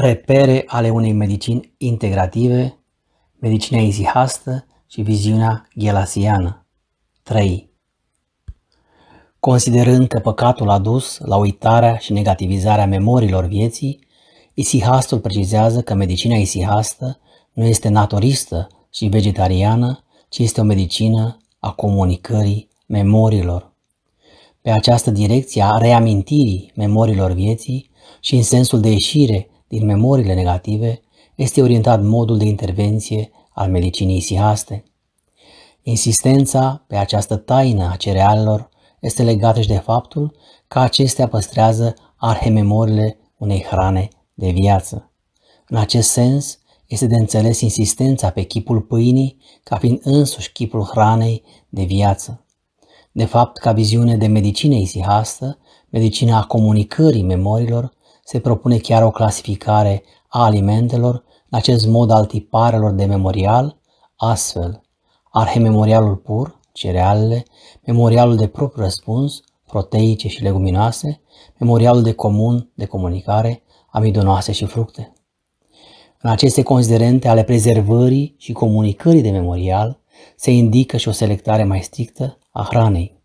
repere ale unei medicini integrative, medicina izihastă și viziunea ghelasiană. 3. Considerând că păcatul a dus la uitarea și negativizarea memorilor vieții, Isihastul precizează că medicina isihastă nu este naturistă și vegetariană, ci este o medicină a comunicării memorilor. Pe această direcție a reamintirii memorilor vieții și în sensul de ieșire din memoriile negative este orientat modul de intervenție al medicinii sihaste. Insistența pe această taină a cerealelor este legată și de faptul că acestea păstrează arhememorile unei hrane de viață. În acest sens, este de înțeles insistența pe chipul pâinii ca fiind însuși chipul hranei de viață. De fapt, ca viziune de medicină isihastă, medicina a comunicării memorilor se propune chiar o clasificare a alimentelor în acest mod al tiparelor de memorial, astfel arhe memorialul pur, cerealele, memorialul de propriu răspuns, proteice și leguminoase, memorialul de comun, de comunicare, amidonoase și fructe. În aceste considerente ale prezervării și comunicării de memorial se indică și o selectare mai strictă a hranei.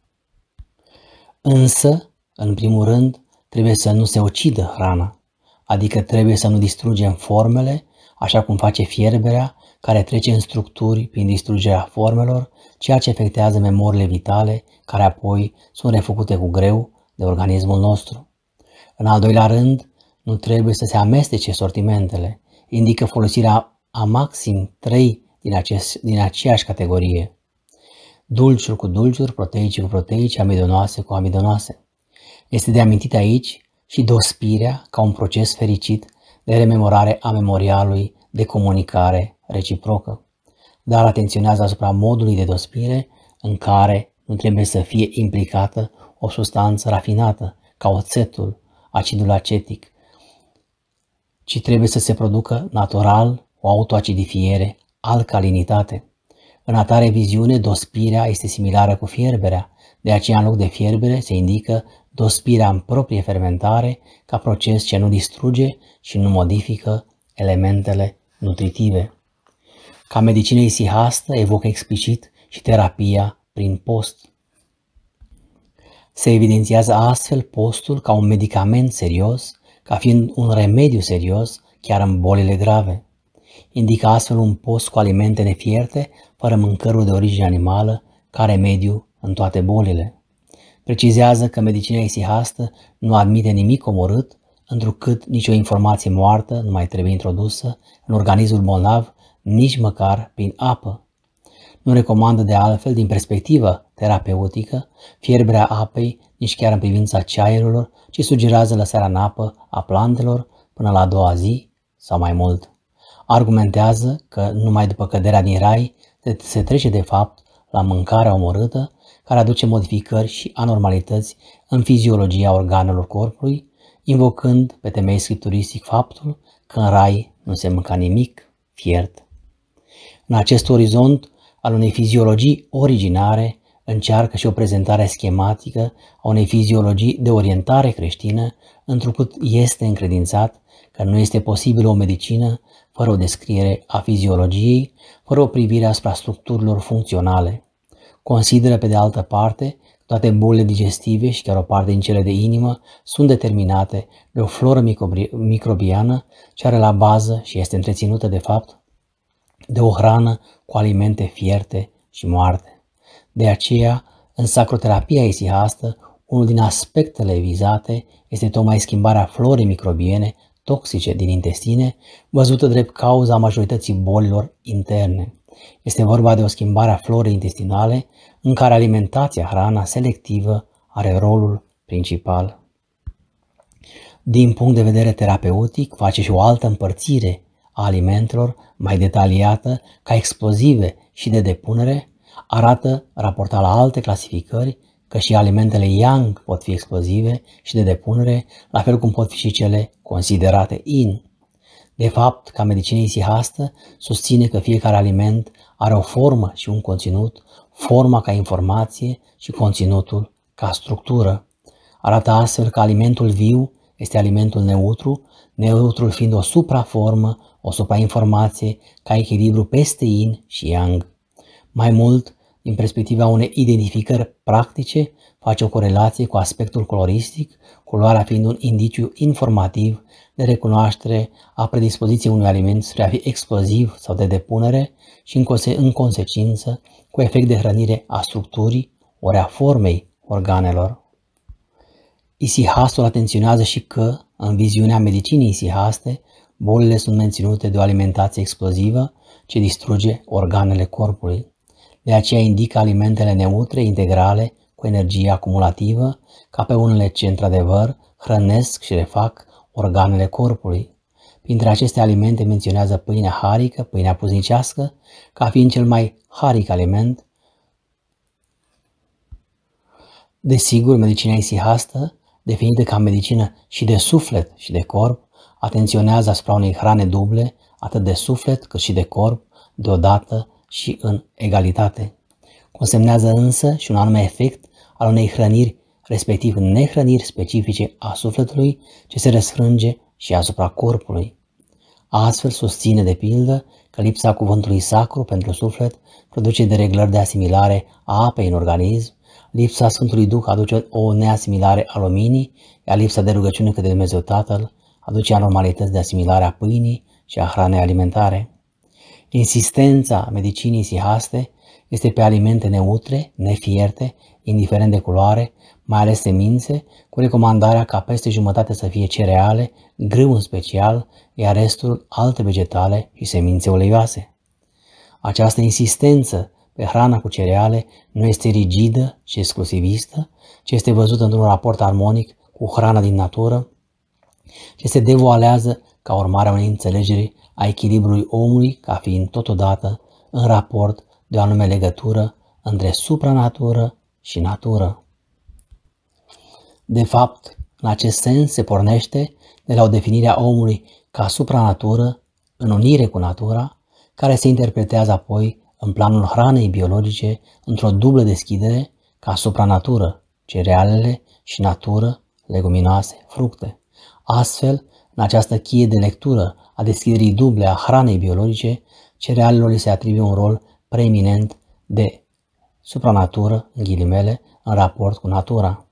Însă, în primul rând, trebuie să nu se ucidă hrana, adică trebuie să nu distrugem formele, așa cum face fierberea, care trece în structuri prin distrugerea formelor, ceea ce afectează memoriile vitale, care apoi sunt refăcute cu greu de organismul nostru. În al doilea rând, nu trebuie să se amestece sortimentele, indică folosirea a maxim 3 din, acest, din aceeași categorie. Dulciuri cu dulciuri, proteice cu proteice, amidonoase cu amidonoase. Este de amintit aici și dospirea ca un proces fericit de rememorare a memorialului de comunicare reciprocă. Dar atenționează asupra modului de dospire în care nu trebuie să fie implicată o substanță rafinată, ca oțetul, acidul acetic, ci trebuie să se producă natural o autoacidifiere, alcalinitate. În atare viziune, dospirea este similară cu fierberea, de aceea în loc de fierbere se indică dospirea în proprie fermentare ca proces ce nu distruge și nu modifică elementele nutritive. Ca medicină isihastă evocă explicit și terapia prin post. Se evidențiază astfel postul ca un medicament serios, ca fiind un remediu serios chiar în bolile grave. Indică astfel un post cu alimente nefierte, fără mâncăruri de origine animală, ca remediu în toate bolile precizează că medicina isihastă nu admite nimic omorât, întrucât nicio informație moartă nu mai trebuie introdusă în organismul bolnav, nici măcar prin apă. Nu recomandă de altfel, din perspectivă terapeutică, fierberea apei nici chiar în privința ceaierilor, ci sugerează lăsarea în apă a plantelor până la a doua zi sau mai mult. Argumentează că numai după căderea din rai se trece de fapt la mâncarea omorâtă care aduce modificări și anormalități în fiziologia organelor corpului, invocând pe temei scripturistic faptul că în rai nu se mânca nimic fiert. În acest orizont al unei fiziologii originare încearcă și o prezentare schematică a unei fiziologii de orientare creștină, întrucât este încredințat că nu este posibilă o medicină fără o descriere a fiziologiei, fără o privire asupra structurilor funcționale. Consideră, pe de altă parte, că toate bolile digestive și chiar o parte din cele de inimă sunt determinate de o floră microbiană ce are la bază și este întreținută, de fapt, de o hrană cu alimente fierte și moarte. De aceea, în sacroterapia isihastă, unul din aspectele vizate este tocmai schimbarea florii microbiene toxice din intestine, văzută drept cauza majorității bolilor interne. Este vorba de o schimbare a florei intestinale în care alimentația, hrana selectivă, are rolul principal. Din punct de vedere terapeutic, face și o altă împărțire a alimentelor mai detaliată ca explozive și de depunere, arată raportat la alte clasificări că și alimentele yang pot fi explozive și de depunere, la fel cum pot fi și cele considerate in. De fapt, ca medicina isihastă, susține că fiecare aliment are o formă și un conținut, forma ca informație și conținutul ca structură. Arată astfel că alimentul viu este alimentul neutru, neutrul fiind o supraformă, o suprainformație ca echilibru peste yin și yang. Mai mult, din perspectiva unei identificări practice, face o corelație cu aspectul coloristic, culoarea fiind un indiciu informativ de recunoaștere a predispoziției unui aliment spre a fi exploziv sau de depunere și în, consecință cu efect de hrănire a structurii ori a formei organelor. Isihastul atenționează și că, în viziunea medicinii isihaste, bolile sunt menținute de o alimentație explozivă ce distruge organele corpului. De aceea indică alimentele neutre, integrale, cu energie acumulativă, ca pe unele ce, într-adevăr, hrănesc și refac organele corpului. Printre aceste alimente menționează pâinea harică, pâinea puznicească, ca fiind cel mai haric aliment. Desigur, medicina isihastă, definită ca medicină și de suflet și de corp, atenționează asupra unei hrane duble, atât de suflet cât și de corp, deodată și în egalitate. Consemnează însă și un anume efect al unei hrăniri, respectiv nehrăniri specifice a sufletului ce se răsfrânge și asupra corpului. Astfel susține de pildă că lipsa cuvântului sacru pentru suflet produce dereglări de asimilare a apei în organism, lipsa Sfântului Duh aduce o neasimilare a luminii, iar lipsa de rugăciune către Dumnezeu Tatăl aduce anormalități de asimilare a pâinii și a hranei alimentare. Insistența medicinii sihaste este pe alimente neutre, nefierte, indiferent de culoare, mai ales semințe, cu recomandarea ca peste jumătate să fie cereale, grâu în special, iar restul alte vegetale și semințe oleioase. Această insistență pe hrana cu cereale nu este rigidă și exclusivistă, ci este văzută într-un raport armonic cu hrana din natură, ce se devoalează ca urmare a unei înțelegeri a echilibrului omului ca fiind totodată în raport de o anume legătură între supranatură și natură. De fapt, în acest sens se pornește de la o definire a omului ca supranatură, în unire cu natura, care se interpretează apoi în planul hranei biologice într-o dublă deschidere ca supranatură, cerealele și natură, leguminoase, fructe. Astfel, în această cheie de lectură a deschiderii duble a hranei biologice, cerealelor li se atribuie un rol preeminent de supranatură, în ghilimele, în raport cu natura.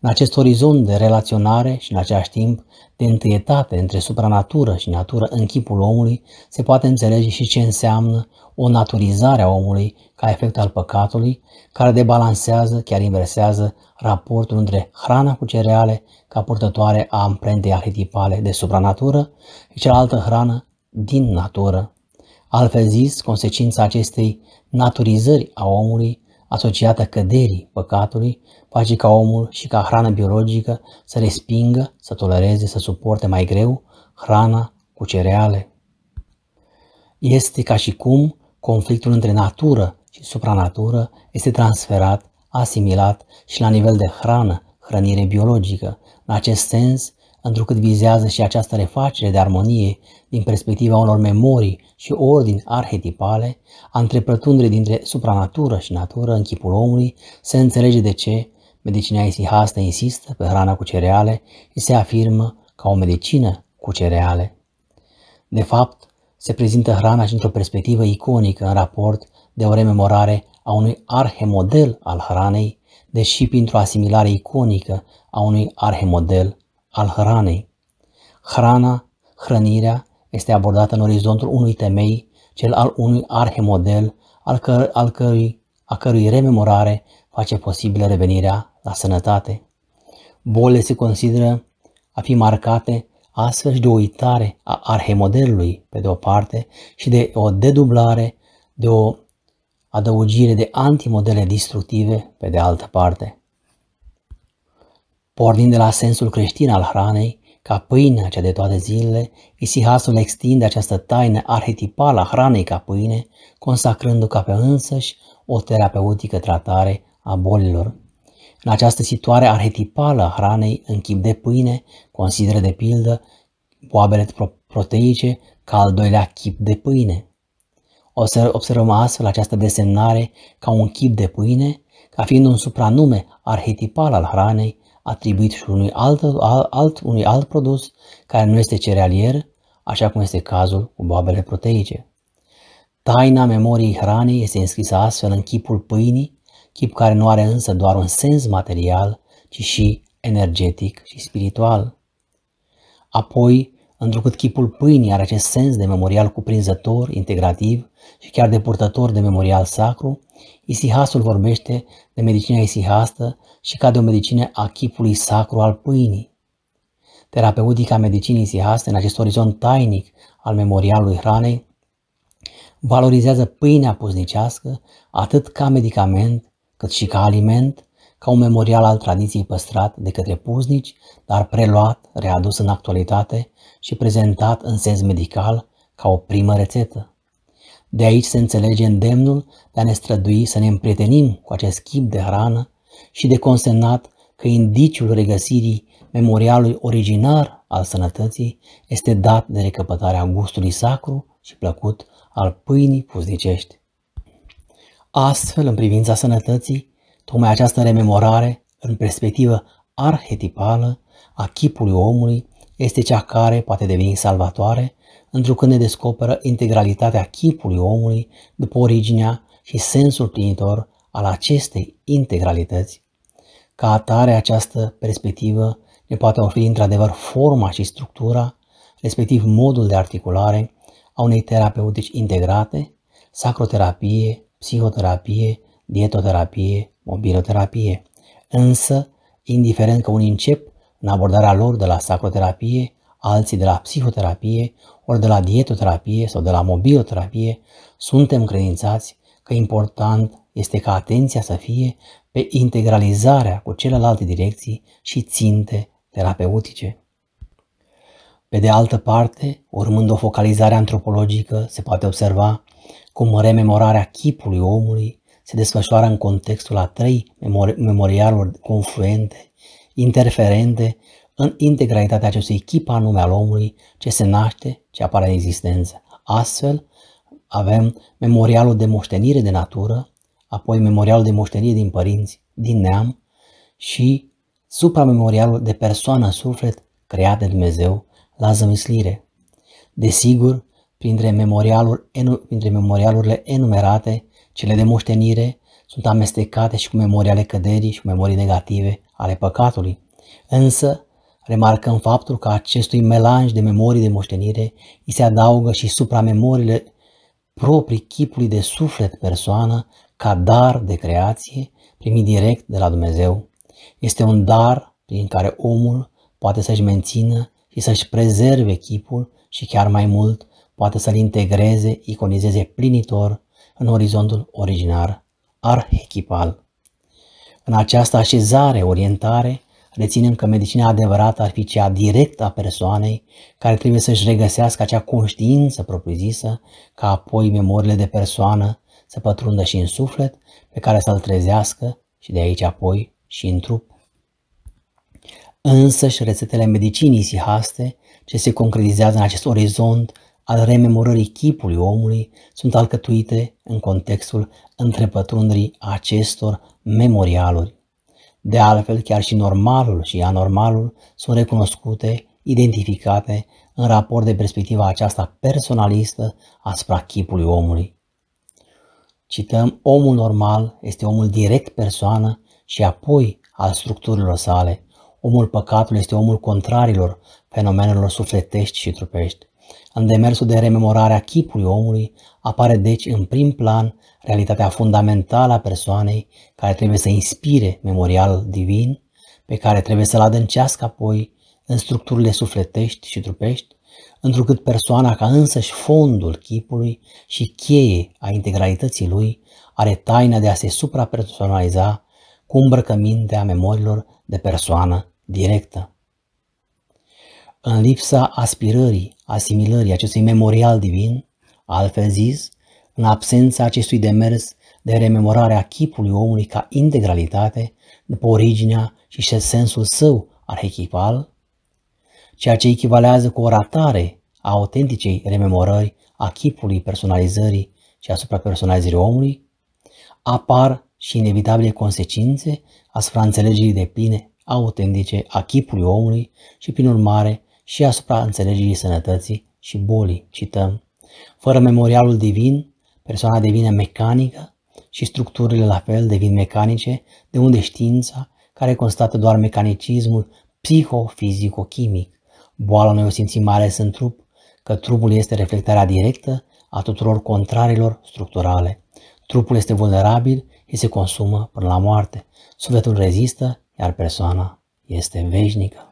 În acest orizont de relaționare și în același timp de întâietate între supranatură și natură în chipul omului, se poate înțelege și ce înseamnă o naturizare a omului ca efect al păcatului, care debalansează, chiar inversează, raportul între hrana cu cereale ca purtătoare a amprentei arhetipale de supranatură și cealaltă hrană din natură. Altfel zis, consecința acestei naturizări a omului, asociată căderii păcatului, face ca omul și ca hrană biologică să respingă, să tolereze, să suporte mai greu hrana cu cereale. Este ca și cum conflictul între natură și supranatură este transferat, asimilat și la nivel de hrană, hrănire biologică. În acest sens, întrucât vizează și această refacere de armonie din perspectiva unor memorii și ordini arhetipale, a întrepătundere dintre supranatură și natură în chipul omului, se înțelege de ce medicina isihastă insistă pe hrana cu cereale și se afirmă ca o medicină cu cereale. De fapt, se prezintă hrana și într-o perspectivă iconică în raport de o rememorare a unui arhemodel al hranei, deși printr-o asimilare iconică a unui arhemodel al hranei. Hrana, hrănirea, este abordată în orizontul unui temei, cel al unui arhemodel, al, căr- al cărui, a cărui rememorare face posibilă revenirea la sănătate. Bolile se consideră a fi marcate astfel și de o uitare a arhemodelului, pe de o parte, și de o dedublare, de o adăugire de antimodele distructive, pe de altă parte. Pornind de la sensul creștin al hranei, ca pâinea cea de toate zilele, Isihasul extinde această taină arhetipală a hranei ca pâine, consacrându ca pe însăși o terapeutică tratare a bolilor. În această situare arhetipală a hranei, în chip de pâine, consideră de pildă boabele proteice ca al doilea chip de pâine. Observăm astfel această desemnare ca un chip de pâine, ca fiind un supranume arhetipal al hranei, atribuit și unui alt, alt, unui alt produs care nu este cerealier, așa cum este cazul cu boabele proteice. Taina memoriei hranei este înscrisă astfel în chipul pâinii, chip care nu are însă doar un sens material, ci și energetic și spiritual. Apoi, întrucât chipul pâinii are acest sens de memorial cuprinzător, integrativ și chiar de purtător de memorial sacru, Isihasul vorbește de medicina isihastă și ca de o medicină a chipului sacru al pâinii. Terapeutica medicinii isihaste în acest orizont tainic al memorialului hranei valorizează pâinea puznicească atât ca medicament cât și ca aliment, ca un memorial al tradiției păstrat de către puznici, dar preluat, readus în actualitate, și prezentat în sens medical ca o primă rețetă. De aici se înțelege îndemnul de a ne strădui să ne împrietenim cu acest chip de hrană și de consemnat că indiciul regăsirii memorialului originar al sănătății este dat de recăpătarea gustului sacru și plăcut al pâinii puznicești. Astfel, în privința sănătății, tocmai această rememorare, în perspectivă arhetipală a chipului omului, este cea care poate deveni salvatoare, întrucât ne descoperă integralitatea chipului omului după originea și sensul plinitor al acestei integralități. Ca atare, această perspectivă ne poate oferi într-adevăr forma și structura, respectiv modul de articulare a unei terapeutici integrate, sacroterapie, psihoterapie, dietoterapie, mobiloterapie. Însă, indiferent că unii încep în abordarea lor de la sacroterapie, alții de la psihoterapie, ori de la dietoterapie sau de la mobiloterapie, suntem credințați că important este ca atenția să fie pe integralizarea cu celelalte direcții și ținte terapeutice. Pe de altă parte, urmând o focalizare antropologică, se poate observa cum rememorarea chipului omului se desfășoară în contextul a trei memorialuri confluente interferente în integralitatea acestui chip anume al omului ce se naște, ce apare în existență. Astfel, avem memorialul de moștenire de natură, apoi memorialul de moștenire din părinți, din neam și supramemorialul de persoană suflet creat de Dumnezeu la zămislire. Desigur, printre, memorialul, printre memorialurile enumerate, cele de moștenire, sunt amestecate și cu memorii ale căderii și cu memorii negative ale păcatului. Însă, remarcăm faptul că acestui melanj de memorii de moștenire îi se adaugă și supramemorile proprii chipului de suflet persoană ca dar de creație primit direct de la Dumnezeu. Este un dar prin care omul poate să-și mențină și să-și prezerve chipul și chiar mai mult poate să-l integreze, iconizeze plinitor în orizontul originar arhechipal. În această așezare, orientare, reținem că medicina adevărată ar fi cea directă a persoanei care trebuie să-și regăsească acea conștiință propriu-zisă, ca apoi memoriile de persoană să pătrundă și în suflet, pe care să-l trezească și de aici apoi și în trup. Însă și rețetele medicinii sihaste, ce se concretizează în acest orizont al rememorării chipului omului sunt alcătuite în contextul întrepătrunderii acestor memorialuri. De altfel, chiar și normalul și anormalul sunt recunoscute, identificate în raport de perspectiva aceasta personalistă asupra chipului omului. Cităm, omul normal este omul direct persoană și apoi al structurilor sale. Omul păcatului este omul contrarilor fenomenelor sufletești și trupești. În demersul de rememorare a chipului omului apare deci în prim plan realitatea fundamentală a persoanei care trebuie să inspire memorial divin, pe care trebuie să-l adâncească apoi în structurile sufletești și trupești, întrucât persoana ca însăși fondul chipului și cheie a integralității lui are taina de a se suprapersonaliza cu îmbrăcămintea memorilor de persoană directă. În lipsa aspirării asimilării acestui memorial divin, altfel zis, în absența acestui demers de rememorare a chipului omului ca integralitate după originea și sensul său arhechipal, ceea ce echivalează cu o ratare a autenticei rememorări a chipului personalizării și asupra personalizării omului, apar și inevitabile consecințe asupra înțelegerii de pline autentice a chipului omului și, prin urmare, și asupra înțelegerii sănătății și bolii, cităm. Fără memorialul divin, persoana devine mecanică și structurile la fel devin mecanice, de unde știința, care constată doar mecanicismul psihofizico-chimic. Boala noi o simțim mai ales în trup, că trupul este reflectarea directă a tuturor contrarilor structurale. Trupul este vulnerabil și se consumă până la moarte. Sufletul rezistă, iar persoana este veșnică.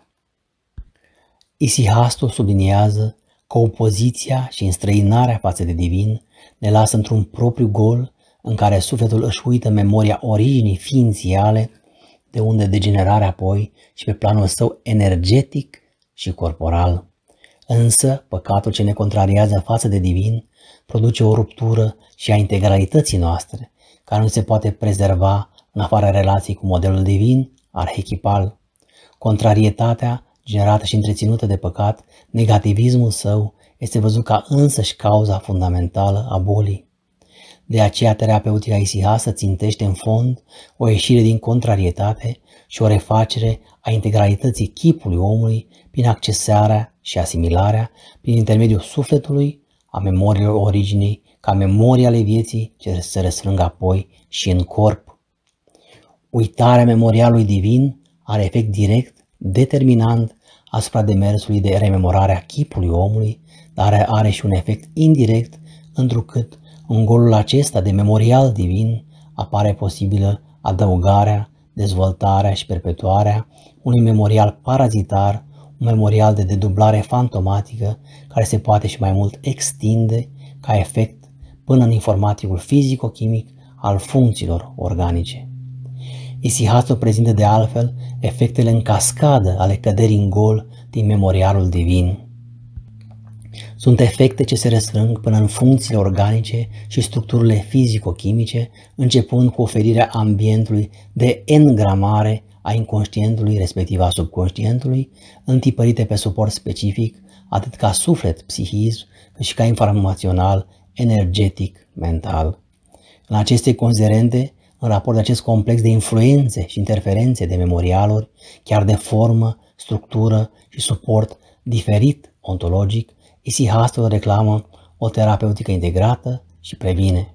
Isihastul subliniază că opoziția și înstrăinarea față de divin ne lasă într-un propriu gol în care sufletul își uită memoria originii ființiale, de unde degenerarea apoi și pe planul său energetic și corporal. Însă, păcatul ce ne contrariază față de divin produce o ruptură și a integralității noastre, care nu se poate prezerva în afara relației cu modelul divin arhechipal. Contrarietatea generată și întreținută de păcat, negativismul său este văzut ca însăși cauza fundamentală a bolii. De aceea terapeutica isihasă țintește în fond o ieșire din contrarietate și o refacere a integralității chipului omului prin accesarea și asimilarea prin intermediul sufletului a memoriilor originii ca memoria ale vieții ce se răsfrângă apoi și în corp. Uitarea memorialului divin are efect direct, determinant asupra demersului de rememorare a chipului omului, dar are și un efect indirect, întrucât în golul acesta de memorial divin apare posibilă adăugarea, dezvoltarea și perpetuarea unui memorial parazitar, un memorial de dedublare fantomatică care se poate și mai mult extinde ca efect până în informaticul fizico-chimic al funcțiilor organice. Isihasso prezintă de altfel efectele în cascadă ale căderii în gol din memorialul divin. Sunt efecte ce se răsfrâng până în funcțiile organice și structurile fizico-chimice, începând cu oferirea ambientului de engramare a inconștientului, respectiv a subconștientului, întipărite pe suport specific, atât ca suflet psihism, cât și ca informațional, energetic, mental. În aceste considerente în raport de acest complex de influențe și interferențe de memorialuri, chiar de formă, structură și suport diferit ontologic, isihastul reclamă o terapeutică integrată și previne.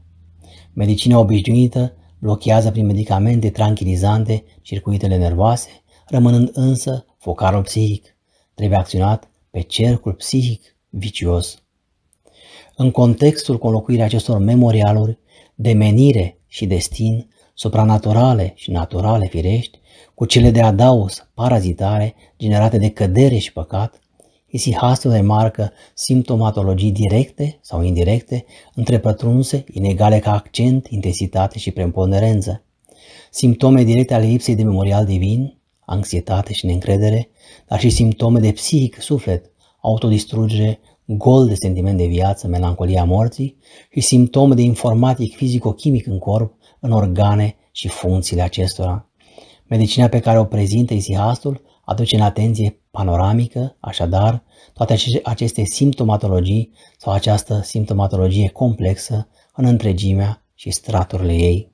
Medicina obișnuită blochează prin medicamente tranquilizante circuitele nervoase, rămânând însă focarul psihic. Trebuie acționat pe cercul psihic vicios. În contextul conlocuirii acestor memorialuri, de menire și destin supranaturale și naturale firești, cu cele de adaos, parazitare, generate de cădere și păcat, Isihastul remarcă simptomatologii directe sau indirecte, întrepătrunse, inegale ca accent, intensitate și preponderență, simptome directe ale lipsei de memorial divin, anxietate și neîncredere, dar și simptome de psihic, suflet, autodistrugere, gol de sentiment de viață, melancolia morții și simptome de informatic fizico-chimic în corp, în organe și funcțiile acestora. Medicina pe care o prezintă isihastul aduce în atenție panoramică, așadar, toate aceste simptomatologii sau această simptomatologie complexă în întregimea și straturile ei.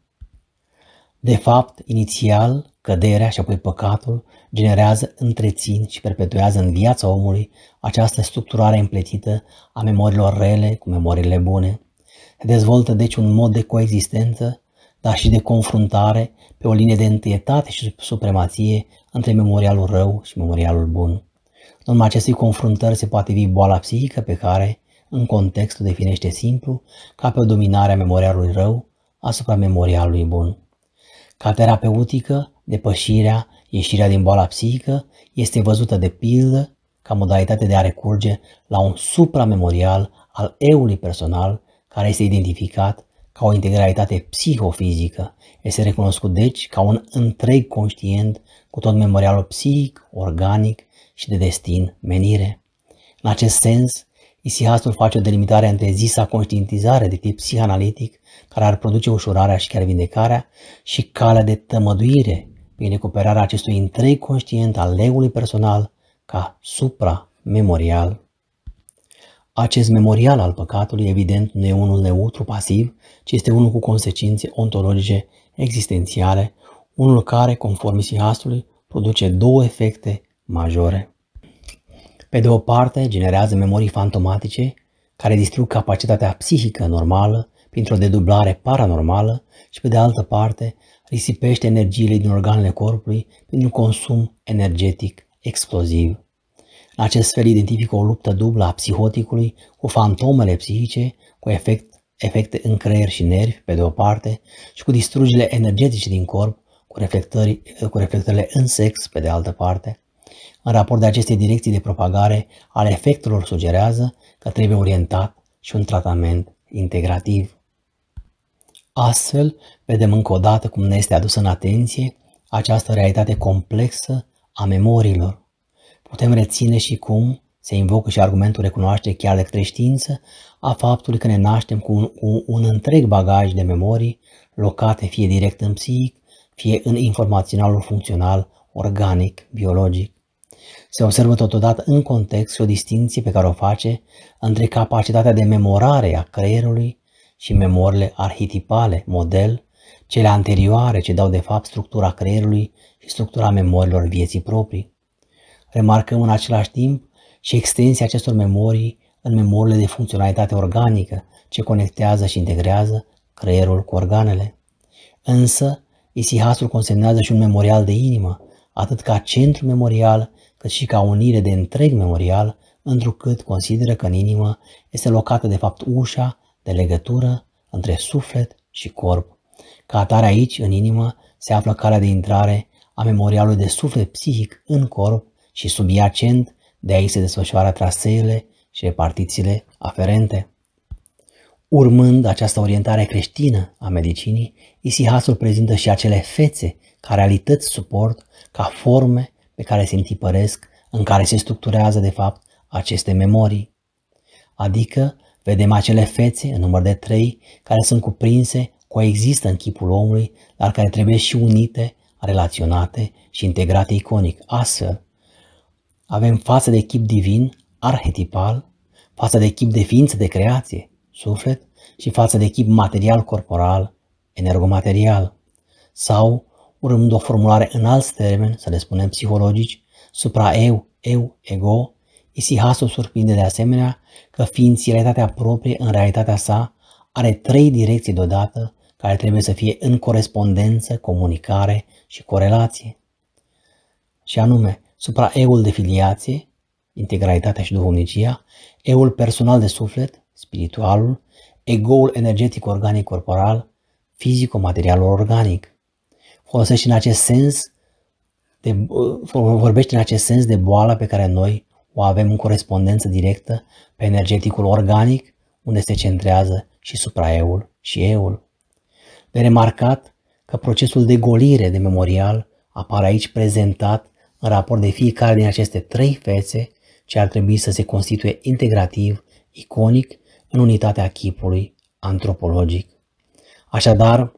De fapt, inițial, căderea și apoi păcatul generează, întrețin și perpetuează în viața omului această structurare împletită a memorilor rele cu memoriile bune. Se dezvoltă deci un mod de coexistență dar și de confruntare pe o linie de întâietate și supremație între memorialul rău și memorialul bun. În urma acestei confruntări se poate vii boala psihică pe care, în contextul, definește simplu ca pe o dominare a memorialului rău asupra memorialului bun. Ca terapeutică, depășirea, ieșirea din boala psihică este văzută de pildă ca modalitate de a recurge la un supramemorial al eului personal care este identificat ca o integralitate psihofizică. Este recunoscut deci ca un întreg conștient cu tot memorialul psihic, organic și de destin menire. În acest sens, Isihastul face o delimitare între zisa conștientizare de tip psihanalitic, care ar produce ușurarea și chiar vindecarea, și calea de tămăduire prin recuperarea acestui întreg conștient al legului personal ca supra-memorial acest memorial al păcatului, evident, nu e unul neutru, pasiv, ci este unul cu consecințe ontologice existențiale, unul care, conform isihastului, produce două efecte majore. Pe de o parte, generează memorii fantomatice, care distrug capacitatea psihică normală printr-o dedublare paranormală și, pe de altă parte, risipește energiile din organele corpului prin un consum energetic exploziv. Acest fel identifică o luptă dublă a psihoticului cu fantomele psihice, cu efect, efecte în creier și nervi, pe de o parte, și cu distrugile energetice din corp, cu, reflectări, cu reflectările în sex, pe de altă parte. În raport de aceste direcții de propagare ale efectelor sugerează că trebuie orientat și un tratament integrativ. Astfel, vedem încă o dată cum ne este adusă în atenție această realitate complexă a memoriilor. Putem reține și cum se invocă și argumentul recunoaște chiar de creștință a faptului că ne naștem cu un, cu un întreg bagaj de memorii locate fie direct în psihic, fie în informaționalul funcțional, organic, biologic. Se observă totodată în context și o distinție pe care o face între capacitatea de memorare a creierului și memorile arhetipale, model, cele anterioare ce dau de fapt structura creierului și structura memorilor vieții proprii remarcăm în același timp și extensia acestor memorii în memoriile de funcționalitate organică ce conectează și integrează creierul cu organele. Însă, Isihasul consemnează și un memorial de inimă, atât ca centru memorial, cât și ca unire de întreg memorial, întrucât consideră că în inimă este locată de fapt ușa de legătură între suflet și corp. Ca atare aici, în inimă, se află calea de intrare a memorialului de suflet psihic în corp și subiacent, de aici se desfășoară traseele și repartițiile aferente. Urmând această orientare creștină a medicinii, Isihasul prezintă și acele fețe ca realități suport, ca forme pe care se întipăresc, în care se structurează de fapt aceste memorii. Adică vedem acele fețe în număr de trei care sunt cuprinse, coexistă în chipul omului, dar care trebuie și unite, relaționate și integrate iconic. Astfel, avem față de chip divin, arhetipal, față de chip de ființă de creație, suflet, și față de chip material-corporal, energomaterial. Sau, urmând o formulare în alți termeni, să le spunem psihologici, supra-eu, eu, ego, Isihasul surprinde de asemenea că ființialitatea proprie în realitatea sa are trei direcții deodată care trebuie să fie în corespondență, comunicare și corelație. Și anume, supraeul de filiație, integralitatea și duhovnicia, eul personal de suflet, spiritualul, egoul energetic organic corporal, fizico-materialul organic. Folosește în acest sens de, vorbește în acest sens de boala pe care noi o avem în corespondență directă pe energeticul organic, unde se centrează și supraeul și eul. De remarcat că procesul de golire de memorial apare aici prezentat în raport de fiecare din aceste trei fețe ce ar trebui să se constituie integrativ, iconic, în unitatea chipului antropologic. Așadar,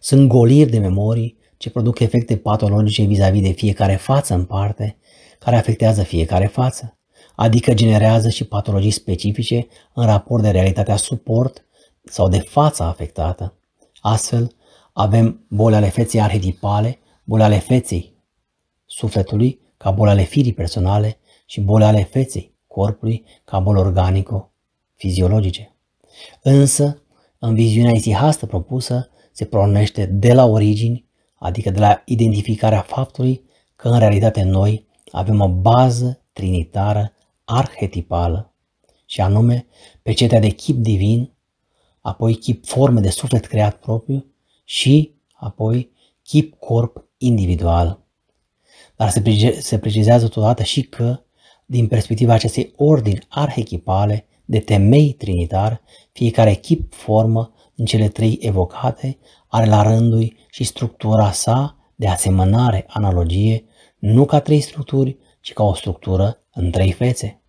sunt goliri de memorii ce produc efecte patologice vis-a-vis de fiecare față în parte, care afectează fiecare față, adică generează și patologii specifice în raport de realitatea suport sau de fața afectată. Astfel, avem boli ale feței arhetipale, boli ale feței sufletului ca boli ale firii personale și boli ale feței, corpului, ca boli organico-fiziologice. Însă, în viziunea isihastă propusă, se pornește de la origini, adică de la identificarea faptului că în realitate noi avem o bază trinitară arhetipală, și anume pe cetea de chip divin, apoi chip forme de suflet creat propriu și apoi chip corp individual dar se, se precizează totodată și că, din perspectiva acestei ordini arhechipale de temei trinitar, fiecare chip formă în cele trei evocate are la rândul și structura sa de asemănare analogie, nu ca trei structuri, ci ca o structură în trei fețe.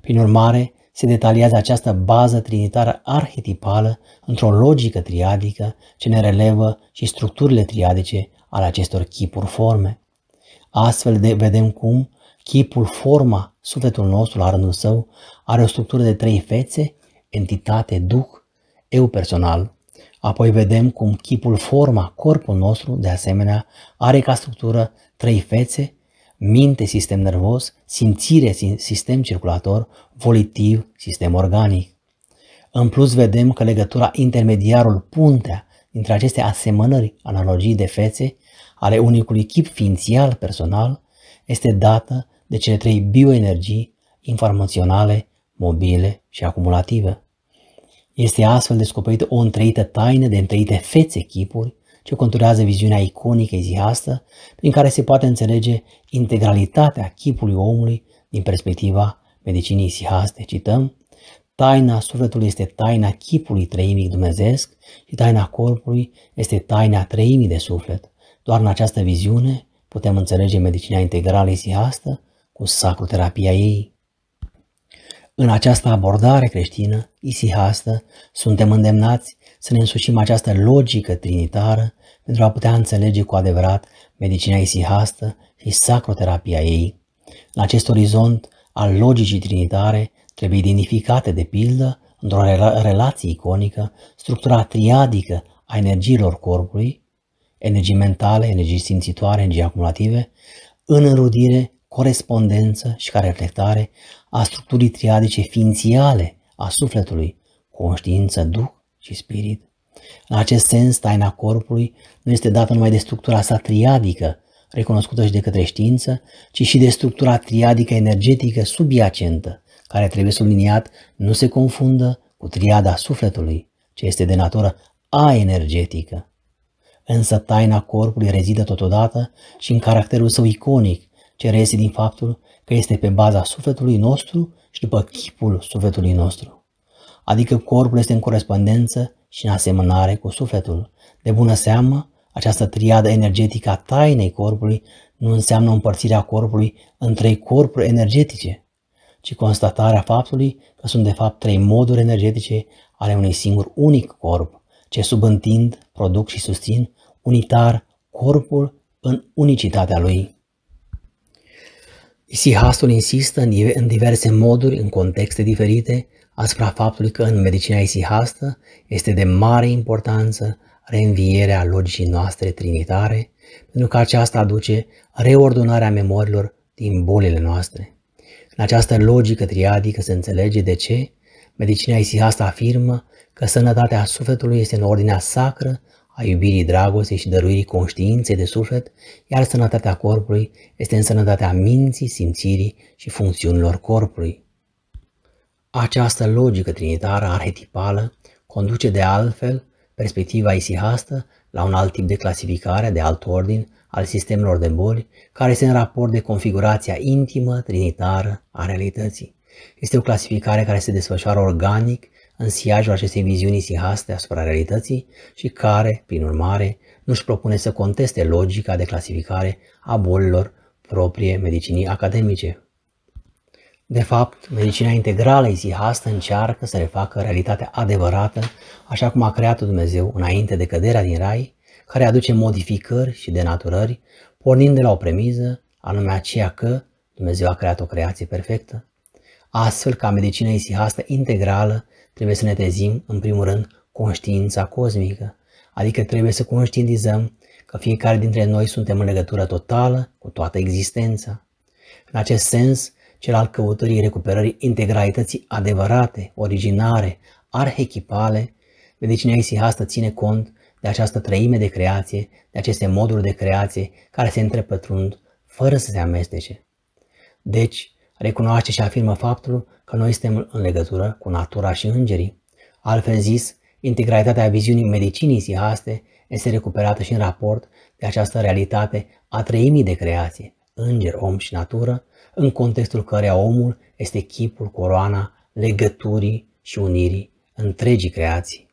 Prin urmare, se detaliază această bază trinitară arhetipală într-o logică triadică ce ne relevă și structurile triadice ale acestor chipuri forme. Astfel de vedem cum chipul, forma, sufletul nostru la rândul său are o structură de trei fețe, entitate, duh, eu personal. Apoi vedem cum chipul, forma, corpul nostru, de asemenea, are ca structură trei fețe, minte, sistem nervos, simțire, sistem circulator, volitiv, sistem organic. În plus vedem că legătura intermediarul, puntea, dintre aceste asemănări, analogii de fețe, ale unicului chip ființial personal este dată de cele trei bioenergii informaționale, mobile și acumulative. Este astfel descoperită o întreită taină de întreite fețe chipuri ce conturează viziunea iconică eziastă prin care se poate înțelege integralitatea chipului omului din perspectiva medicinii sihaste. Cităm, taina sufletului este taina chipului trăimic dumnezeesc și taina corpului este taina trăimii de suflet. Doar în această viziune putem înțelege medicina integrală isiastă cu sacroterapia ei. În această abordare creștină, isihastă, suntem îndemnați să ne însușim această logică trinitară pentru a putea înțelege cu adevărat medicina isihastă și sacroterapia ei. În acest orizont al logicii trinitare trebuie identificate de pildă într-o relație iconică structura triadică a energiilor corpului energii mentale, energii simțitoare, energii acumulative, în înrudire, corespondență și ca reflectare a structurii triadice ființiale a sufletului, conștiință, duh și spirit. În acest sens, taina corpului nu este dată numai de structura sa triadică, recunoscută și de către știință, ci și de structura triadică energetică subiacentă, care trebuie subliniat nu se confundă cu triada sufletului, ce este de natură a energetică însă taina corpului rezidă totodată și în caracterul său iconic, ce reiese din faptul că este pe baza sufletului nostru și după chipul sufletului nostru. Adică corpul este în corespondență și în asemănare cu sufletul. De bună seamă, această triadă energetică a tainei corpului nu înseamnă împărțirea corpului în trei corpuri energetice, ci constatarea faptului că sunt de fapt trei moduri energetice ale unui singur unic corp, ce subîntind, produc și susțin unitar corpul în unicitatea lui. Isihastul insistă în diverse moduri, în contexte diferite, asupra faptului că în medicina isihastă este de mare importanță reînvierea logicii noastre trinitare, pentru că aceasta aduce reordonarea memorilor din bolile noastre. În această logică triadică se înțelege de ce Medicina Isihasta afirmă că sănătatea sufletului este în ordinea sacră a iubirii dragostei și dăruirii conștiinței de suflet, iar sănătatea corpului este în sănătatea minții, simțirii și funcțiunilor corpului. Această logică trinitară arhetipală conduce de altfel perspectiva isihastă la un alt tip de clasificare de alt ordin al sistemelor de boli care este în raport de configurația intimă trinitară a realității. Este o clasificare care se desfășoară organic în siajul acestei viziuni sihaste asupra realității și care, prin urmare, nu își propune să conteste logica de clasificare a bolilor proprie medicinii academice. De fapt, medicina integrală isihastă încearcă să refacă realitatea adevărată așa cum a creat Dumnezeu înainte de căderea din rai, care aduce modificări și denaturări pornind de la o premiză, anume aceea că Dumnezeu a creat o creație perfectă, Astfel, ca medicina isihastă integrală, trebuie să ne trezim, în primul rând, conștiința cosmică, adică trebuie să conștientizăm că fiecare dintre noi suntem în legătură totală cu toată existența. În acest sens, cel al căutării recuperării integralității adevărate, originare, arhechipale, medicina isihastă ține cont de această trăime de creație, de aceste moduri de creație care se întrepătrund fără să se amestece. Deci, recunoaște și afirmă faptul că noi suntem în legătură cu natura și îngerii. Altfel zis, integralitatea viziunii medicinii sihaste este recuperată și în raport de această realitate a treimii de creație, înger, om și natură, în contextul căreia omul este chipul, coroana, legăturii și unirii întregii creații.